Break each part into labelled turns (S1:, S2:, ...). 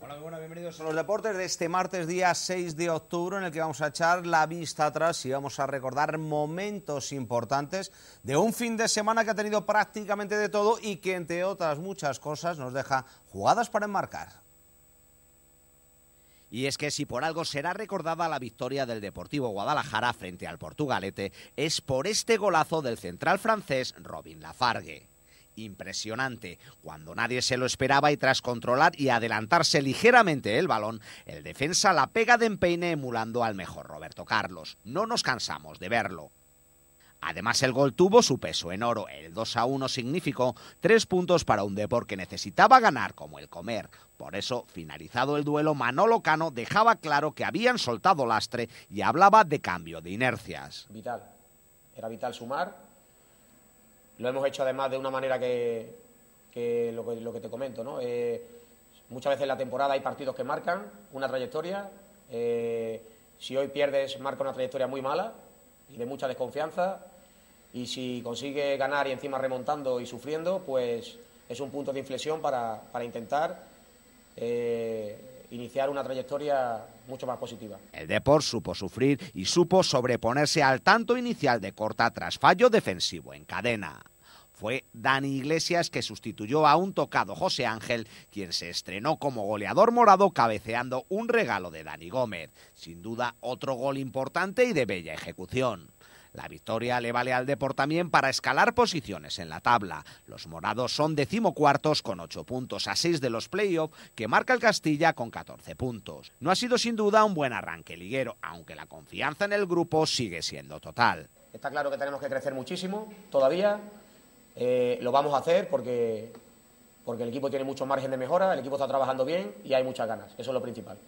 S1: Hola, muy buenas, bienvenidos a los deportes de este martes día 6 de octubre en el que vamos a echar la vista atrás y vamos a recordar momentos importantes de un fin de semana que ha tenido prácticamente de todo y que entre otras muchas cosas nos deja jugadas para enmarcar. Y es que si por algo será recordada la victoria del Deportivo Guadalajara frente al Portugalete, es por este golazo del central francés Robin Lafargue impresionante. Cuando nadie se lo esperaba y tras controlar y adelantarse ligeramente el balón, el defensa la pega de empeine emulando al mejor Roberto Carlos. No nos cansamos de verlo. Además, el gol tuvo su peso en oro. El 2 a 1 significó tres puntos para un deporte que necesitaba ganar como el comer. Por eso, finalizado el duelo, Manolo Cano dejaba claro que habían soltado lastre y hablaba de cambio de inercias. Vital. Era vital sumar lo hemos hecho además de una manera que, lo, que te comento, ¿no? Eh, muchas veces en la temporada hay partidos que marcan una trayectoria. Eh, si hoy pierdes, marca una trayectoria muy mala y de mucha desconfianza. Y si consigue ganar y encima remontando y sufriendo, pues es un punto de inflexión para, intentar eh, iniciar una trayectoria mucho más positiva. El Deport supo sufrir y supo sobreponerse al tanto inicial de corta tras fallo defensivo en cadena fue Dani Iglesias, que sustituyó a un tocado José Ángel, quien se estrenó como goleador morado cabeceando un regalo de Dani Gómez. Sin duda, otro gol importante y de bella ejecución. La victoria le vale al deporte también para escalar posiciones en la tabla. Los morados son decimocuartos con 8 puntos a 6 de los playoffs que marca el Castilla con 14 puntos. No ha sido sin duda un buen arranque liguero, aunque la confianza en el grupo sigue siendo total. Está claro que tenemos que crecer muchísimo todavía, eh, lo vamos a hacer porque, porque el equipo tiene mucho margen de mejora, el equipo está trabajando bien y hay muchas ganas, eso es lo principal.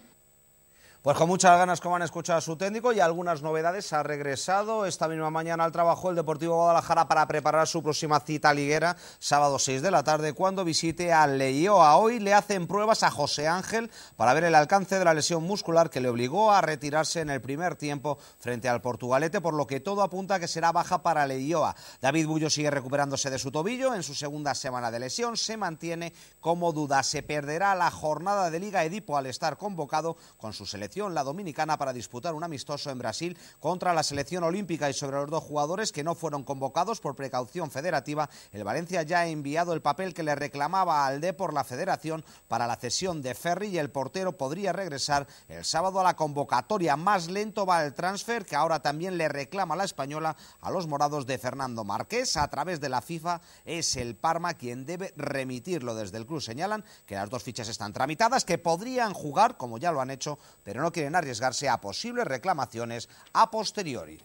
S1: Pues con muchas ganas como han escuchado a su técnico y algunas novedades. Ha regresado esta misma mañana al trabajo el Deportivo Guadalajara para preparar su próxima cita liguera, sábado 6 de la tarde, cuando visite a Leioa. Hoy le hacen pruebas a José Ángel para ver el alcance de la lesión muscular que le obligó a retirarse en el primer tiempo frente al Portugalete, por lo que todo apunta que será baja para Leioa. David Bullo sigue recuperándose de su tobillo en su segunda semana de lesión, se mantiene como duda. Se perderá la jornada de Liga Edipo al estar convocado con su selección la dominicana, para disputar un amistoso en Brasil contra la selección olímpica y sobre los dos jugadores que no fueron convocados por precaución federativa, el Valencia ya ha enviado el papel que le reclamaba al D por la federación para la cesión de Ferry y el portero podría regresar el sábado a la convocatoria. Más lento va el transfer que ahora también le reclama la española a los morados de Fernando Marqués a través de la FIFA. Es el Parma quien debe remitirlo desde el club. Señalan que las dos fichas están tramitadas, que podrían jugar, como ya lo han hecho, pero no quieren arriesgarse a posibles reclamaciones a posteriori.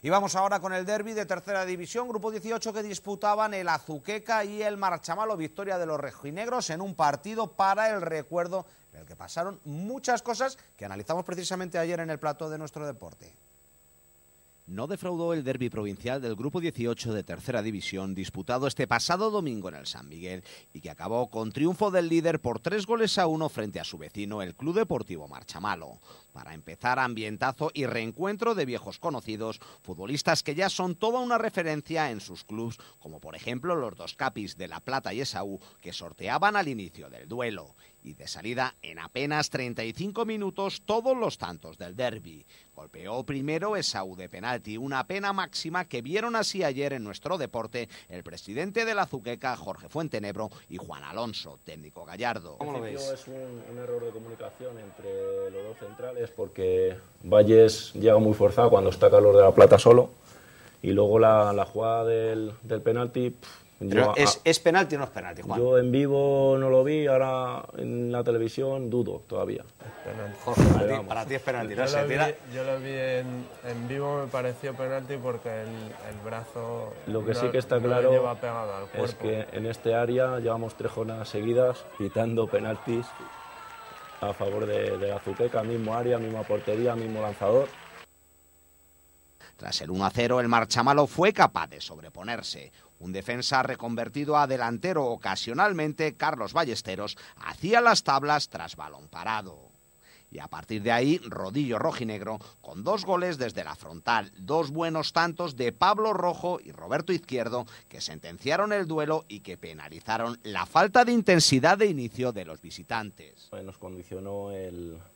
S1: Y vamos ahora con el derby de tercera división, grupo 18 que disputaban el Azuqueca y el Marchamalo, victoria de los Reginegros en un partido para el recuerdo en el que pasaron muchas cosas que analizamos precisamente ayer en el plato de nuestro deporte no defraudó el derby provincial del Grupo 18 de Tercera División, disputado este pasado domingo en el San Miguel, y que acabó con triunfo del líder por tres goles a uno frente a su vecino, el Club Deportivo Marchamalo. Para empezar, ambientazo y reencuentro de viejos conocidos, futbolistas que ya son toda una referencia en sus clubes, como por ejemplo los dos capis de La Plata y Esaú, que sorteaban al inicio del duelo y de salida en apenas 35 minutos todos los tantos del derby. Golpeó primero Esaú de penalti, una pena máxima que vieron así ayer en nuestro deporte el presidente de la Zuqueca, Jorge Fuentenebro, y Juan Alonso,
S2: técnico gallardo. ¿Cómo lo veis? Es un, error de comunicación entre los dos centrales porque Valles llega muy forzado cuando está calor de la plata solo y luego la, jugada del, del penalti es, ¿es penalti o no es penalti, Juan? Yo en vivo no lo vi, ahora en la televisión dudo todavía. para, ti, es penalti, ¿no? Yo, lo vi, en, vivo, me pareció penalti porque el, el brazo. Lo que sí que está claro es que en este área llevamos tres jornadas seguidas quitando penaltis a favor de, de la Azuteca, mismo área, misma portería, mismo lanzador. Tras el 1 0, el
S1: marchamalo fue capaz de sobreponerse. Un defensa reconvertido a delantero ocasionalmente, Carlos Ballesteros, hacía las tablas tras balón parado. Y a partir de ahí, Rodillo Rojinegro, con dos goles desde la frontal, dos buenos tantos de Pablo Rojo y Roberto Izquierdo, que sentenciaron el duelo y que penalizaron la falta
S2: de intensidad de inicio de los visitantes. Nos condicionó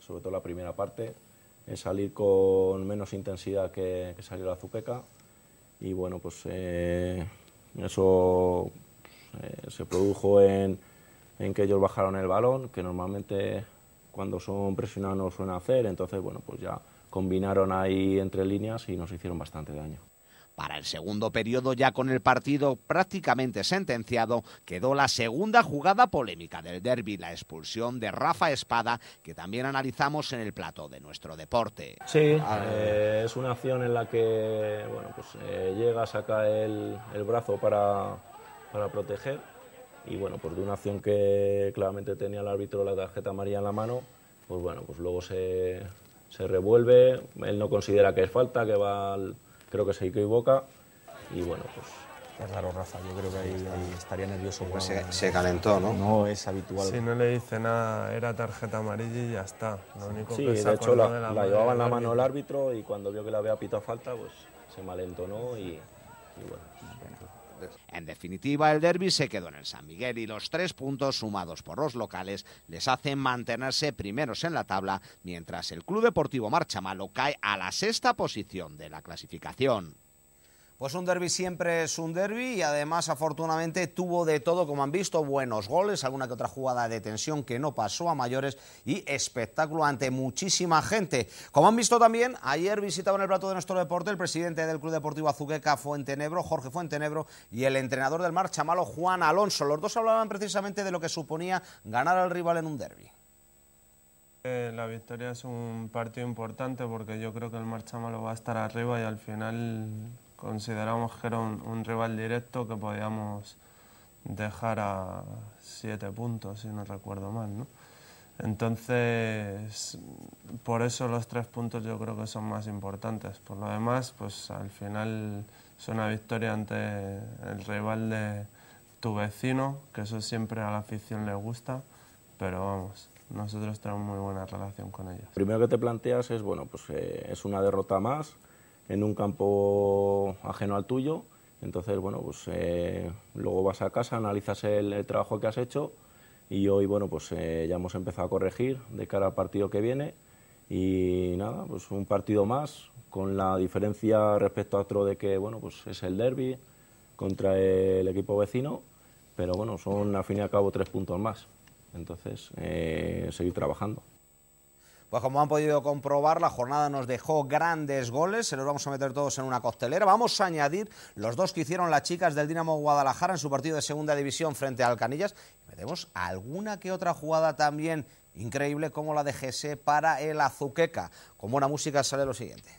S2: sobre todo la primera parte, es salir con menos intensidad que, salió la zupeca y bueno, pues eh, eso eh, se produjo en, en, que ellos bajaron el balón, que normalmente cuando son presionados no suelen hacer, entonces bueno, pues ya combinaron ahí entre líneas y nos hicieron bastante daño.
S1: Para el segundo periodo, ya con el partido prácticamente sentenciado, quedó la segunda jugada polémica del derby, la expulsión de Rafa Espada, que también analizamos en el plato de nuestro deporte.
S2: Sí, ah. eh, es una acción en la que bueno, pues, eh, llega, saca el, brazo para, proteger y bueno, pues de una acción que claramente tenía el árbitro la tarjeta amarilla en la mano, pues bueno, pues luego se, se revuelve, él no considera que es falta, que va al, creo que se equivoca y bueno, pues es pues raro, Rafa. Yo creo que ahí, estaría nervioso. Pues se, calentó, ¿no? No es habitual. Si no le dice nada, era tarjeta amarilla y ya está. sí, de hecho la, llevaba en la mano el árbitro y cuando vio que la había pitado falta, pues se malentonó y, y bueno. En
S1: definitiva, el derby se quedó en el San Miguel y los tres puntos sumados por los locales les hacen mantenerse primeros en la tabla, mientras el Club Deportivo Marchamalo cae a la sexta posición de la clasificación. Pues un derby siempre es un derby y además afortunadamente tuvo de todo, como han visto, buenos goles, alguna que otra jugada de tensión que no pasó a mayores y espectáculo ante muchísima gente. Como han visto también, ayer visitaban el plato de nuestro deporte el presidente del Club Deportivo Azuqueca Fuentenebro, Jorge Fuentenebro, y el entrenador del mar chamalo Juan Alonso. Los dos hablaban precisamente de lo que suponía ganar al rival en un derby.
S2: Eh, la victoria es un partido importante porque yo creo que el mar malo va a estar arriba y al final consideramos que era un, rival directo que podíamos dejar a siete puntos, si no recuerdo mal, ¿no? Entonces, por eso los tres puntos yo creo que son más importantes. Por lo demás, pues al final es una victoria ante el rival de tu vecino, que eso siempre a la afición le gusta, pero vamos, nosotros tenemos muy buena relación con ellos. primero que te planteas es, bueno, pues eh, es una derrota más, en un campo ajeno al tuyo. Entonces, bueno, pues eh, luego vas a casa, analizas el, trabajo que has hecho y hoy, bueno, pues eh, ya hemos empezado a corregir de cara al partido que viene y nada, pues un partido más con la diferencia respecto a otro de que, bueno, pues es el derby contra el equipo vecino, pero bueno, son al fin y al cabo tres puntos más. Entonces, eh, seguir trabajando. Pues
S1: como han podido comprobar, la jornada nos dejó grandes goles, se los vamos a meter todos en una costelera. Vamos a añadir los dos que hicieron las chicas del Dinamo Guadalajara en su partido de segunda división frente a Alcanillas. Y metemos alguna que otra jugada también increíble como la de GC para el Azuqueca. Con buena música sale lo siguiente.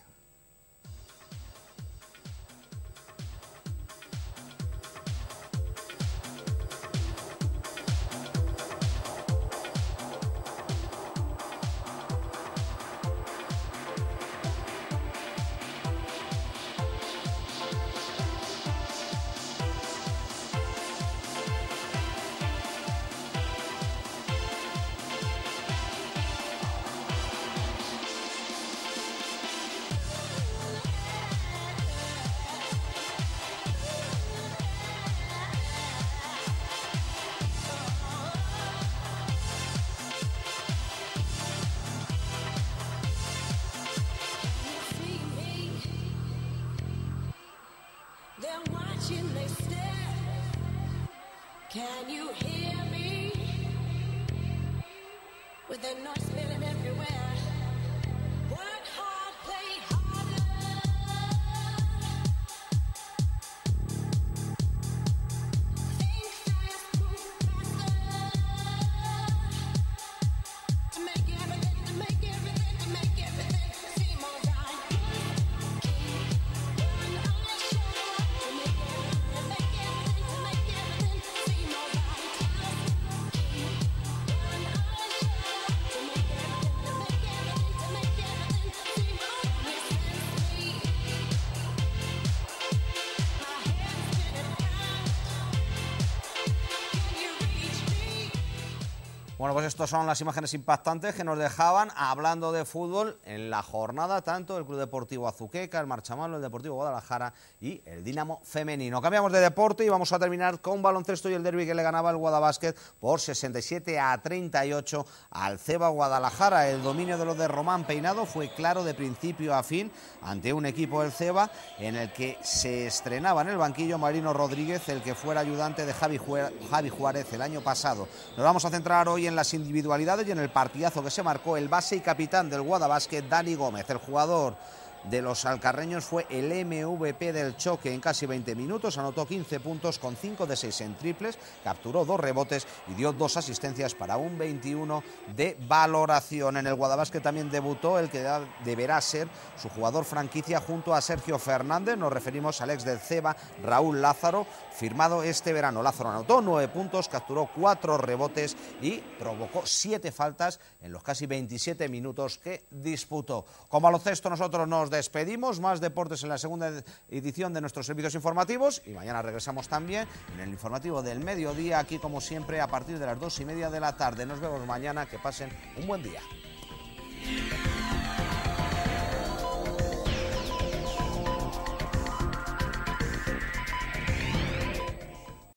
S1: Bueno, pues estas son las imágenes impactantes que nos dejaban hablando de fútbol en la jornada, tanto el Club Deportivo Azuqueca, el Marchamalo, el Deportivo Guadalajara y el Dinamo Femenino. Cambiamos de deporte y vamos a terminar con baloncesto y el derby que le ganaba el Guadabásquet por 67 a 38 al Ceba Guadalajara. El dominio de los de Román Peinado fue claro de principio a fin ante un equipo del Ceba en el que se estrenaba en el banquillo Marino Rodríguez, el que fuera ayudante de Javi, Juárez el año pasado. Nos vamos a centrar hoy en en las individualidades y en el partidazo que se marcó el base y capitán del Guadabasque, Dani Gómez. El jugador de los alcarreños fue el MVP del choque en casi 20 minutos, anotó 15 puntos con 5 de 6 en triples, capturó dos rebotes y dio dos asistencias para un 21 de valoración. En el Guadabasque también debutó el que deberá ser su jugador franquicia junto a Sergio Fernández, nos referimos al ex del Ceba, Raúl Lázaro, firmado este verano. Lázaro anotó 9 puntos, capturó 4 rebotes y provocó 7 faltas en los casi 27 minutos que disputó. Como cestos nosotros nos despedimos. Más deportes en la segunda edición de nuestros servicios informativos y mañana regresamos también en el informativo del mediodía, aquí como siempre a partir de las dos y media de la tarde. Nos vemos mañana. Que pasen un buen día.